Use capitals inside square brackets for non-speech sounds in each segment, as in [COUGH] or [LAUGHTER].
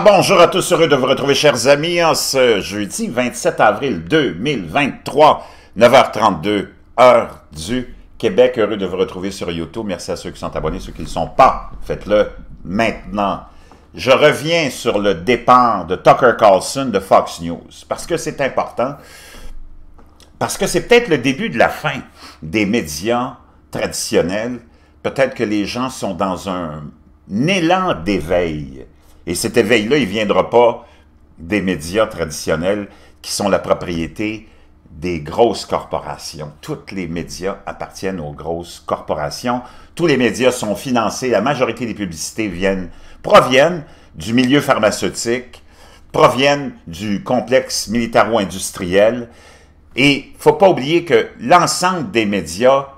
bonjour à tous, heureux de vous retrouver chers amis en ce jeudi 27 avril 2023, 9h32, heure du Québec. Heureux de vous retrouver sur YouTube. Merci à ceux qui sont abonnés, ceux qui ne le sont pas. Faites-le maintenant. Je reviens sur le départ de Tucker Carlson de Fox News parce que c'est important, parce que c'est peut-être le début de la fin des médias traditionnels. Peut-être que les gens sont dans un élan d'éveil et cet éveil-là, il ne viendra pas des médias traditionnels qui sont la propriété des grosses corporations. Tous les médias appartiennent aux grosses corporations. Tous les médias sont financés. La majorité des publicités proviennent du milieu pharmaceutique, proviennent du complexe militaro-industriel. Et il ne faut pas oublier que l'ensemble des médias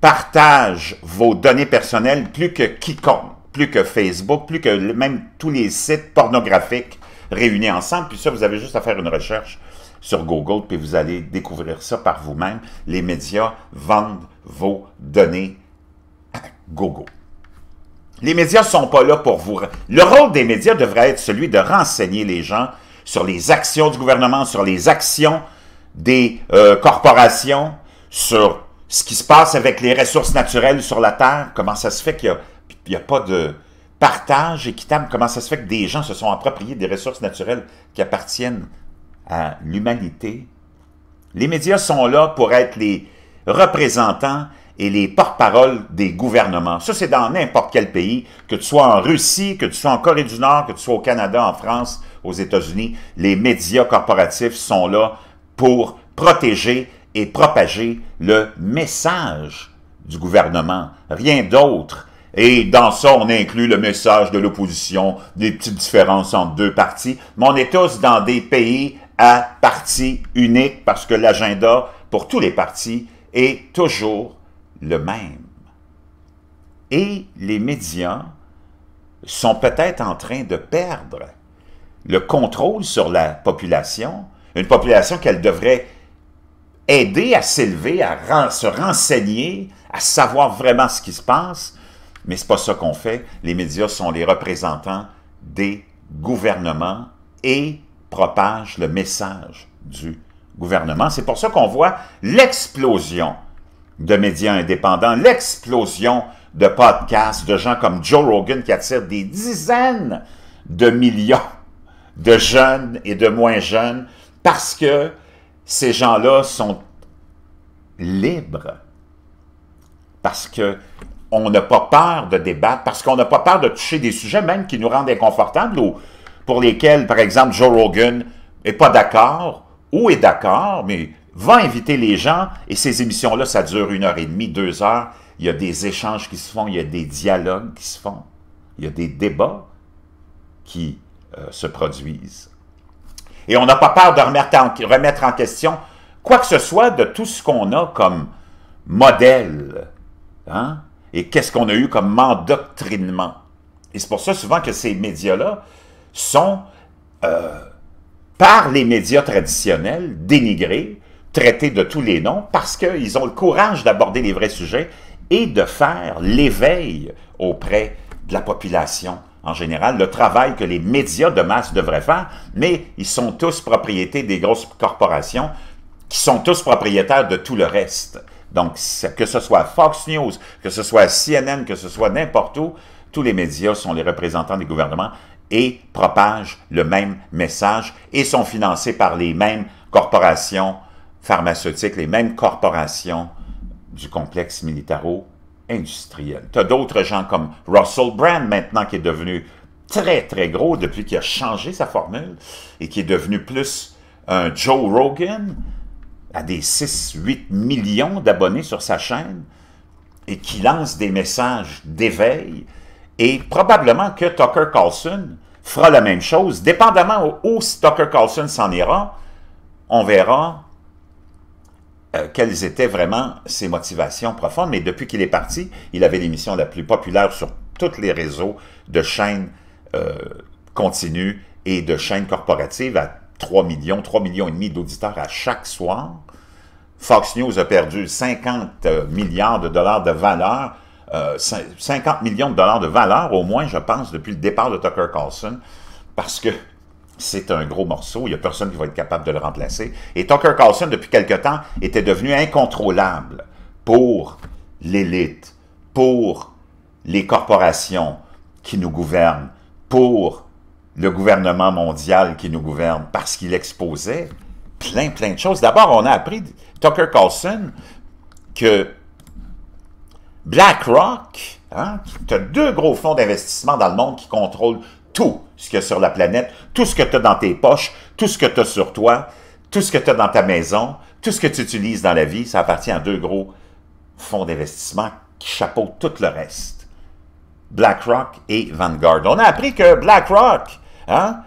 partagent vos données personnelles plus que quiconque plus que Facebook, plus que même tous les sites pornographiques réunis ensemble. Puis ça, vous avez juste à faire une recherche sur Google, puis vous allez découvrir ça par vous-même. Les médias vendent vos données à Google. Les médias ne sont pas là pour vous... Le rôle des médias devrait être celui de renseigner les gens sur les actions du gouvernement, sur les actions des euh, corporations, sur ce qui se passe avec les ressources naturelles sur la Terre, comment ça se fait qu'il y a il n'y a pas de partage équitable. Comment ça se fait que des gens se sont appropriés des ressources naturelles qui appartiennent à l'humanité? Les médias sont là pour être les représentants et les porte parole des gouvernements. Ça, c'est dans n'importe quel pays, que tu sois en Russie, que tu sois en Corée du Nord, que tu sois au Canada, en France, aux États-Unis. Les médias corporatifs sont là pour protéger et propager le message du gouvernement. Rien d'autre. Et dans ça, on inclut le message de l'opposition, des petites différences entre deux partis. Mais on est tous dans des pays à parti unique parce que l'agenda pour tous les partis est toujours le même. Et les médias sont peut-être en train de perdre le contrôle sur la population, une population qu'elle devrait aider à s'élever, à se renseigner, à savoir vraiment ce qui se passe, mais ce n'est pas ça qu'on fait. Les médias sont les représentants des gouvernements et propagent le message du gouvernement. C'est pour ça qu'on voit l'explosion de médias indépendants, l'explosion de podcasts, de gens comme Joe Rogan qui attirent des dizaines de millions de jeunes et de moins jeunes parce que ces gens-là sont libres. Parce que on n'a pas peur de débattre parce qu'on n'a pas peur de toucher des sujets même qui nous rendent inconfortables ou pour lesquels, par exemple, Joe Rogan n'est pas d'accord ou est d'accord, mais va inviter les gens et ces émissions-là, ça dure une heure et demie, deux heures. Il y a des échanges qui se font, il y a des dialogues qui se font, il y a des débats qui euh, se produisent. Et on n'a pas peur de remettre en, remettre en question quoi que ce soit de tout ce qu'on a comme modèle. Hein? et qu'est-ce qu'on a eu comme endoctrinement. Et c'est pour ça souvent que ces médias-là sont, euh, par les médias traditionnels, dénigrés, traités de tous les noms, parce qu'ils ont le courage d'aborder les vrais sujets et de faire l'éveil auprès de la population en général, le travail que les médias de masse devraient faire, mais ils sont tous propriétés des grosses corporations qui sont tous propriétaires de tout le reste. Donc, que ce soit Fox News, que ce soit CNN, que ce soit n'importe où, tous les médias sont les représentants des gouvernements et propagent le même message et sont financés par les mêmes corporations pharmaceutiques, les mêmes corporations du complexe militaro-industriel. Tu as d'autres gens comme Russell Brand maintenant qui est devenu très très gros depuis qu'il a changé sa formule et qui est devenu plus un Joe Rogan à des 6-8 millions d'abonnés sur sa chaîne et qui lance des messages d'éveil. Et probablement que Tucker Carlson fera la même chose. Dépendamment où, Tucker Carlson s'en ira, on verra euh, quelles étaient vraiment ses motivations profondes. Mais depuis qu'il est parti, il avait l'émission la plus populaire sur tous les réseaux de chaînes euh, continues et de chaînes corporatives à 3 millions, 3 millions et demi d'auditeurs à chaque soir. Fox News a perdu 50 euh, milliards de dollars de valeur, 50 euh, millions de dollars de valeur au moins, je pense, depuis le départ de Tucker Carlson, parce que c'est un gros morceau, il n'y a personne qui va être capable de le remplacer. Et Tucker Carlson, depuis quelque temps, était devenu incontrôlable pour l'élite, pour les corporations qui nous gouvernent, pour le gouvernement mondial qui nous gouverne, parce qu'il exposait plein, plein de choses. D'abord, on a appris, Tucker Carlson, que BlackRock, hein, tu as deux gros fonds d'investissement dans le monde qui contrôlent tout ce qu'il y a sur la planète, tout ce que tu as dans tes poches, tout ce que tu as sur toi, tout ce que tu as dans ta maison, tout ce que tu utilises dans la vie, ça appartient à deux gros fonds d'investissement qui chapeautent tout le reste. BlackRock et Vanguard. On a appris que BlackRock Hein?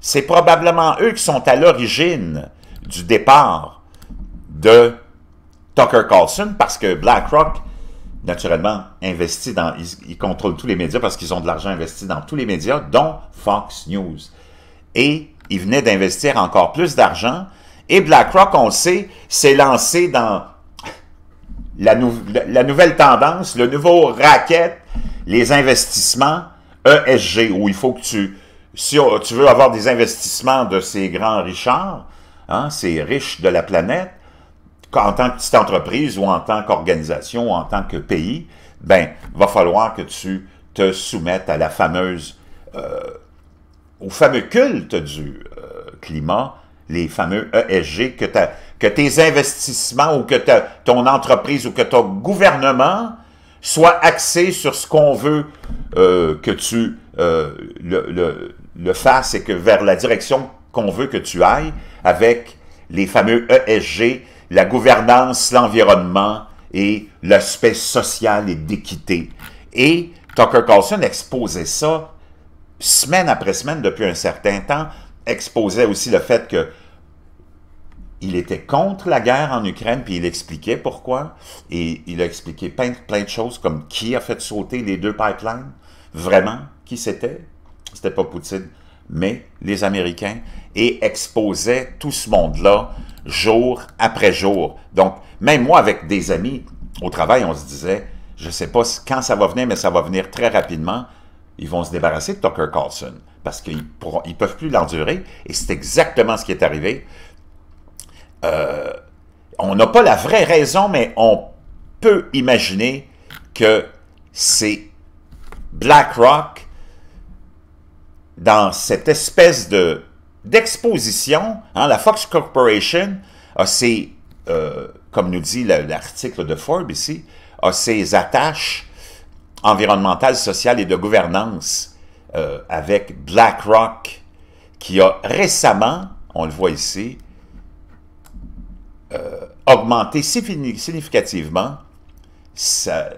C'est probablement eux qui sont à l'origine du départ de Tucker Carlson parce que BlackRock, naturellement, investit dans... Ils, contrôlent tous les médias parce qu'ils ont de l'argent investi dans tous les médias, dont Fox News. Et ils venaient d'investir encore plus d'argent. Et BlackRock, on le sait, s'est lancé dans la, la, nouvelle tendance, le nouveau racket, les investissements ESG, où il faut que tu si tu veux avoir des investissements de ces grands richards, hein, ces riches de la planète, en tant que petite entreprise ou en tant qu'organisation ou en tant que pays, ben, va falloir que tu te soumettes à la fameuse, euh, au fameux culte du euh, climat, les fameux ESG, que, que tes investissements ou que ton entreprise ou que ton gouvernement soit axé sur ce qu'on veut euh, que tu, le, le faire, c'est que vers la direction qu'on veut que tu ailles, avec les fameux ESG, la gouvernance, l'environnement et l'aspect social et d'équité. Et Tucker Carlson exposait ça semaine après semaine depuis un certain temps, exposait aussi le fait que il était contre la guerre en Ukraine, puis il expliquait pourquoi. Et il a expliqué plein, plein de choses, comme qui a fait sauter les deux pipelines, vraiment, qui c'était, c'était pas Poutine, mais les Américains, et exposaient tout ce monde-là jour après jour. Donc, même moi, avec des amis au travail, on se disait, je sais pas quand ça va venir, mais ça va venir très rapidement. Ils vont se débarrasser de Tucker Carlson parce qu'ils ne peuvent plus l'endurer. Et c'est exactement ce qui est arrivé. Euh, on n'a pas la vraie raison, mais on peut imaginer que c'est BlackRock dans cette espèce de d'exposition, hein, la Fox Corporation a ses, euh, comme nous dit l'article de Forbes ici, a ses attaches environnementales, sociales et de gouvernance euh, avec BlackRock, qui a récemment, on le voit ici, euh, augmenté significativement sa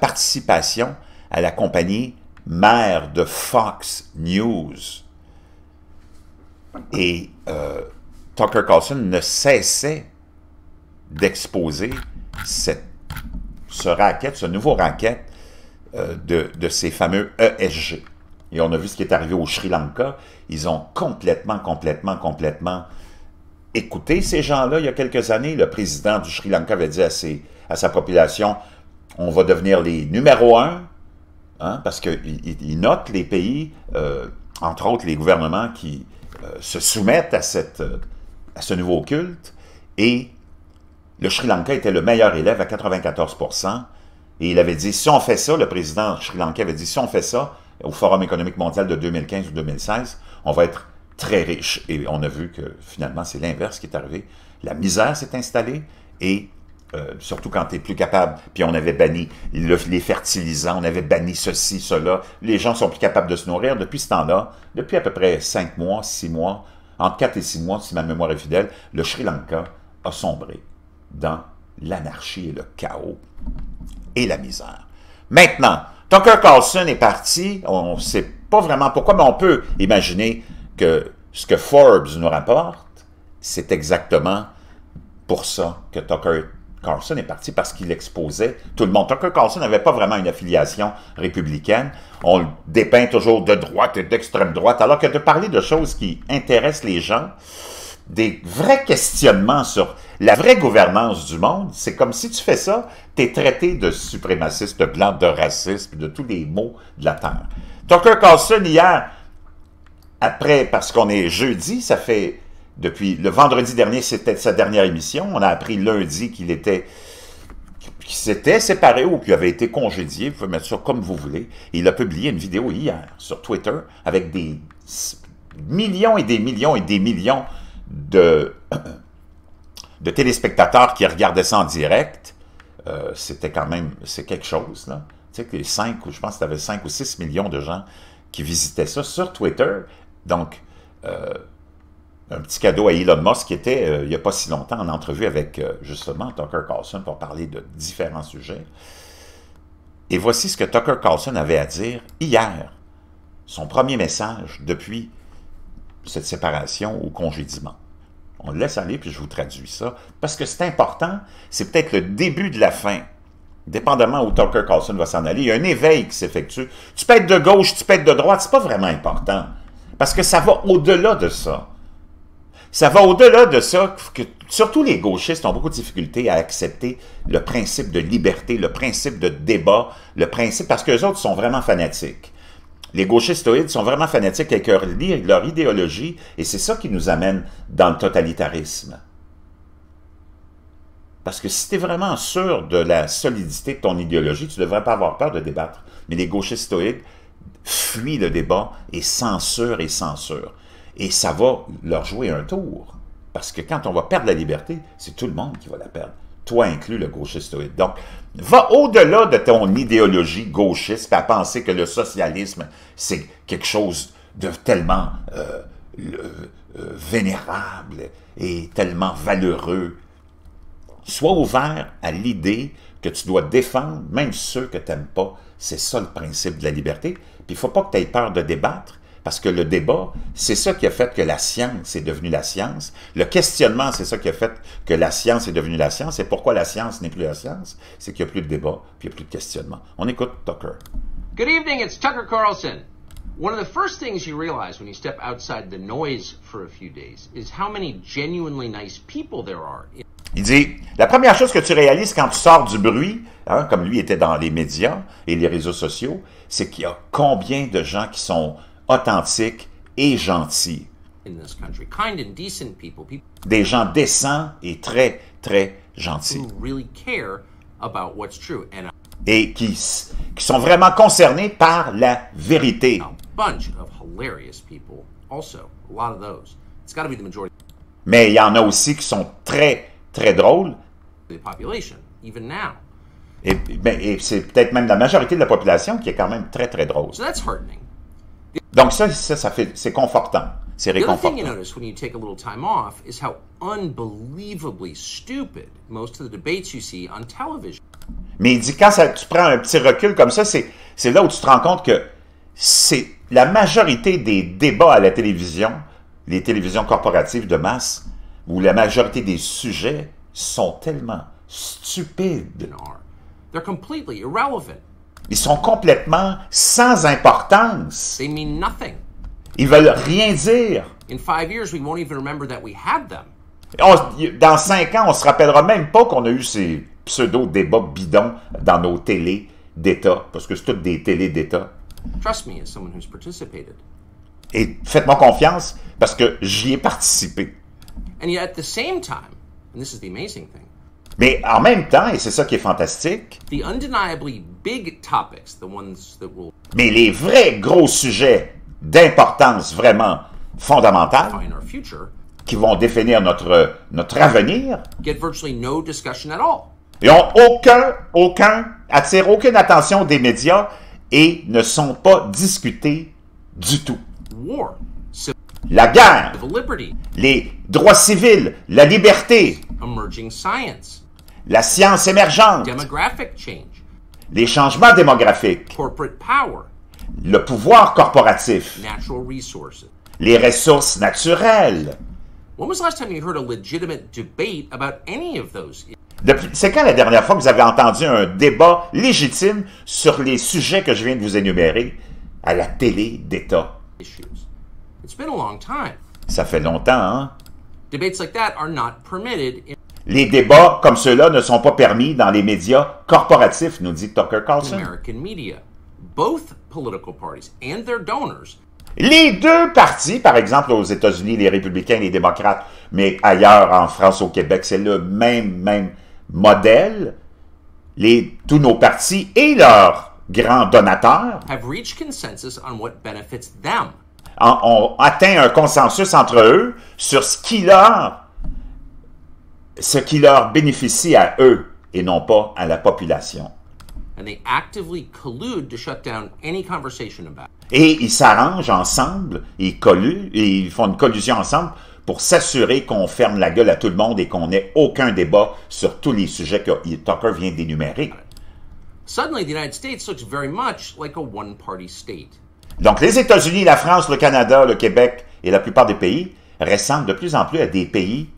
participation à la compagnie maire de Fox News. Et euh, Tucker Carlson ne cessait d'exposer ce racket, ce nouveau racket euh, de, ces fameux ESG. Et on a vu ce qui est arrivé au Sri Lanka. Ils ont complètement, complètement, complètement écouté ces gens-là. Il y a quelques années, le président du Sri Lanka avait dit à, à sa population, on va devenir les numéro un Hein, parce qu'il note les pays, euh, entre autres les gouvernements qui euh, se soumettent à, cette, euh, à ce nouveau culte, et le Sri Lanka était le meilleur élève à 94 et il avait dit, si on fait ça, le président Sri Lanka avait dit, si on fait ça, au Forum économique mondial de 2015 ou 2016, on va être très riche. Et on a vu que finalement, c'est l'inverse qui est arrivé. La misère s'est installée et euh, surtout quand tu plus capable, puis on avait banni les fertilisants, on avait banni ceci, cela. Les gens sont plus capables de se nourrir. Depuis ce temps-là, depuis à peu près cinq mois, six mois, entre quatre et 6 mois, si ma mémoire est fidèle, le Sri Lanka a sombré dans l'anarchie et le chaos et la misère. Maintenant, Tucker Carlson est parti, on ne sait pas vraiment pourquoi, mais on peut imaginer que ce que Forbes nous rapporte, c'est exactement pour ça que Tucker Carlson est parti parce qu'il exposait tout le monde. Tucker Carlson n'avait pas vraiment une affiliation républicaine. On le dépeint toujours de droite et d'extrême droite, alors que de parler de choses qui intéressent les gens, des vrais questionnements sur la vraie gouvernance du monde, c'est comme si tu fais ça, tu es traité de suprémaciste, de blanc, de raciste, de tous les mots de la terre. Tucker Carlson, hier, après, parce qu'on est jeudi, ça fait depuis le vendredi dernier, c'était sa dernière émission. On a appris lundi qu'il était s'était séparé ou qu'il avait été congédié, vous pouvez mettre ça comme vous voulez. Il a publié une vidéo hier sur Twitter avec des millions et des millions et des millions de, de téléspectateurs qui regardaient ça en direct. Euh, c'était quand même, c'est quelque chose, là. Tu sais, je pense que tu avais 5 ou 6 millions de gens qui visitaient ça sur Twitter. Donc, euh, un petit cadeau à Elon Musk qui était, euh, il n'y a pas si longtemps, en entrevue avec euh, justement Tucker Carlson pour parler de différents sujets. Et voici ce que Tucker Carlson avait à dire hier, son premier message depuis cette séparation ou congédiement. On le laisse aller, puis je vous traduis ça, parce que c'est important, c'est peut-être le début de la fin. Dépendamment où Tucker Carlson va s'en aller, il y a un éveil qui s'effectue. Tu peux être de gauche, tu peux être de droite, c'est pas vraiment important. Parce que ça va au-delà de ça. Ça va au-delà de ça, que surtout les gauchistes ont beaucoup de difficultés à accepter le principe de liberté, le principe de débat, le principe, parce que les autres sont vraiment fanatiques. Les gauchistes stoïdes sont vraiment fanatiques avec leur, leur idéologie, et c'est ça qui nous amène dans le totalitarisme. Parce que si tu es vraiment sûr de la solidité de ton idéologie, tu ne devrais pas avoir peur de débattre. Mais les gauchistes stoïdes fuient le débat et censurent et censurent. Et ça va leur jouer un tour. Parce que quand on va perdre la liberté, c'est tout le monde qui va la perdre. Toi inclus, le gauchiste. Donc, va au-delà de ton idéologie gauchiste à penser que le socialisme, c'est quelque chose de tellement euh, euh, vénérable et tellement valeureux. Sois ouvert à l'idée que tu dois défendre, même ceux que tu n'aimes pas. C'est ça le principe de la liberté. Puis il ne faut pas que tu aies peur de débattre. Parce que le débat, c'est ça qui a fait que la science est devenue la science. Le questionnement, c'est ça qui a fait que la science est devenue la science. Et pourquoi la science n'est plus la science? C'est qu'il n'y a plus de débat, puis il n'y a plus de questionnement. On écoute Tucker. Good evening, it's Tucker Carlson. One of the first things you realize when you step outside the noise for a few days is how many genuinely nice people there are. Il dit, la première chose que tu réalises quand tu sors du bruit, hein, comme lui était dans les médias et les réseaux sociaux, c'est qu'il y a combien de gens qui sont authentiques et gentils, Des gens décents et très, très gentils. Et qui, sont vraiment concernés par la vérité. Mais il y en a aussi qui sont très, très drôles. Et, ben, et c'est peut-être même la majorité de la population qui est quand même très, très drôle. Donc ça, ça, ça fait, c'est confortant. C'est réconfortant. most of the debates you see on television. Mais il dit quand tu prends un petit recul comme ça, c'est là où tu te rends compte que c'est la majorité des débats à la télévision, les télévisions corporatives de masse, où la majorité des sujets sont tellement stupides. They're completely irrelevant. Ils sont complètement sans importance. They mean Ils veulent rien dire. dans cinq ans, on se rappellera même pas qu'on a eu ces pseudo-débats bidons dans nos télés d'État, parce que c'est toutes des télés d'État. Et faites-moi confiance, parce que j'y ai participé. mais en même temps, et c'est ça qui est fantastique, mais les vrais gros sujets d'importance vraiment fondamentale qui vont définir notre, notre avenir get n'ont aucun, aucun, attirent aucune attention des médias et ne sont pas discutés du tout. la guerre, les droits civils, la liberté, la science émergente, les changements démographiques, le pouvoir corporatif, les ressources naturelles. C'est quand la dernière fois que vous avez entendu un débat légitime sur les sujets que je viens de vous énumérer à la télé d'État? Ça fait longtemps, hein? like that are not permitted les débats comme ceux-là ne sont pas permis dans les médias corporatifs, nous dit Tucker Carlson. Les deux partis, par exemple aux États-Unis, les républicains et les démocrates, mais ailleurs en France, au Québec, c'est le même, même modèle. Les, tous nos partis et leurs grands donateurs ont atteint un consensus entre eux sur ce qui leur ce qui leur bénéficie à eux et non pas à la population. Et ils s'arrangent ensemble, ils colluent, ils font une collusion ensemble pour s'assurer qu'on ferme la gueule à tout le monde et qu'on n'ait aucun débat sur tous les sujets que Tucker vient d'énumérer. Donc les États-Unis, la France, le Canada, le Québec et la plupart des pays ressemblent de plus en plus à des pays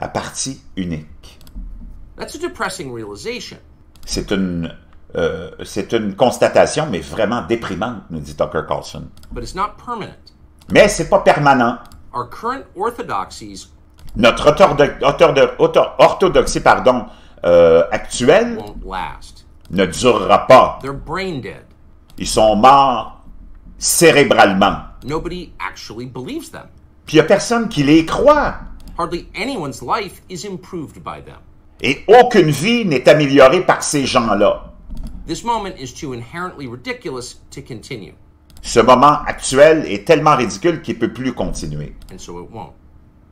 à partie unique. C'est une, euh, une, constatation, mais vraiment déprimante, nous dit Tucker Carlson. Mais c'est pas permanent. Notre orthodoxie pardon, euh, actuelle ne durera pas. Ils sont morts cérébralement. Nobody Puis il n'y a personne qui les croit. Et aucune vie n'est améliorée par ces gens-là. This moment is too inherently ridiculous to continue. Ce moment actuel est tellement ridicule qu'il ne peut plus continuer. And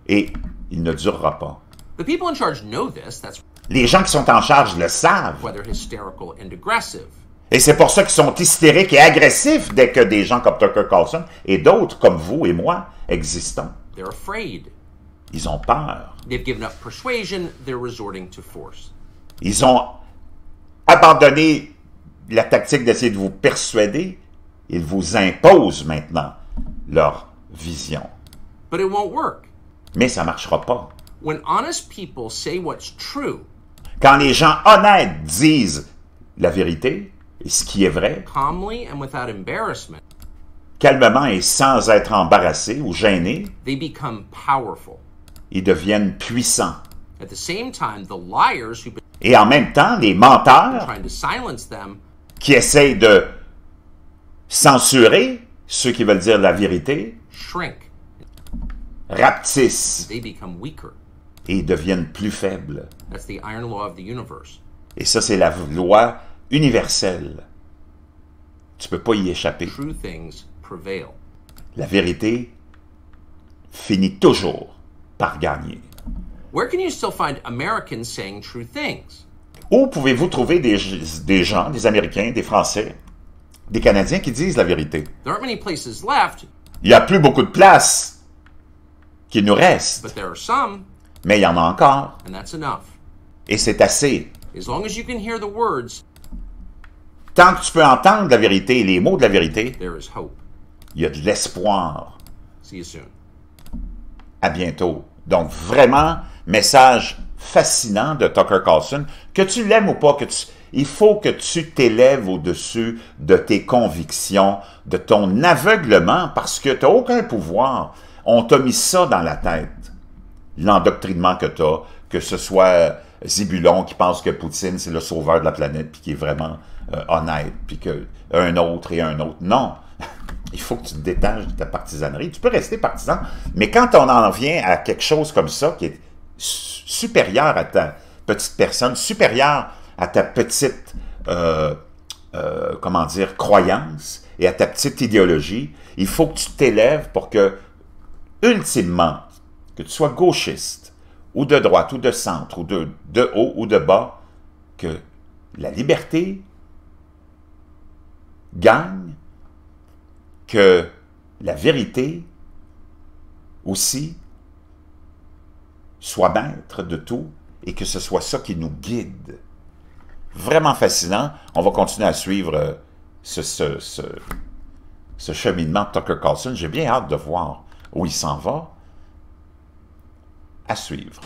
Et il ne durera pas. Les gens qui sont en charge le savent. Et c'est pour ça qu'ils sont hystériques et agressifs dès que des gens comme Tucker Carlson et d'autres comme vous et moi existons. They're afraid. Ils ont peur. Ils ont abandonné la tactique d'essayer de vous persuader. Ils vous imposent maintenant leur vision. Mais ça ne marchera pas. quand les gens honnêtes disent la vérité et ce qui est vrai, calmement et sans être embarrassé ou gêné, they become powerful ils deviennent puissants. Et en même temps, les menteurs qui essayent de censurer ceux qui veulent dire la vérité rapetissent et deviennent plus faibles. Et ça, c'est la loi universelle. Tu peux pas y échapper. La vérité finit toujours par gagner. Où pouvez-vous trouver des, gens, des Américains, des Français, des Canadiens qui disent la vérité? Il n'y a plus beaucoup de places qui nous restent. Mais il y en a encore. Et c'est assez. Tant que tu peux entendre la vérité et les mots de la vérité, il y a de l'espoir à bientôt. Donc, vraiment, message fascinant de Tucker Carlson. Que tu l'aimes ou pas, que il faut que tu t'élèves au-dessus de tes convictions, de ton aveuglement, parce que tu n'as aucun pouvoir. On t'a mis ça dans la tête, l'endoctrinement que tu as, que ce soit euh, Zibulon qui pense que Poutine, c'est le sauveur de la planète, puis qui est vraiment euh, honnête, puis qu'un autre et un autre. Non, [LAUGHS] il faut que tu te détaches de ta partisanerie. Tu peux rester partisan, mais quand on en vient à quelque chose comme ça qui est supérieur à ta petite personne, supérieur à ta petite, euh, euh, comment dire, croyance et à ta petite idéologie, il faut que tu t'élèves pour que, ultimement, que tu sois gauchiste, ou de droite, ou de centre, ou de haut, ou de bas, que la liberté gagne que la vérité aussi soit maître de tout et que ce soit ça qui nous guide. Vraiment fascinant. On va continuer à suivre euh, ce, ce, cheminement de Tucker Carlson. J'ai bien hâte de voir où il s'en va. À suivre.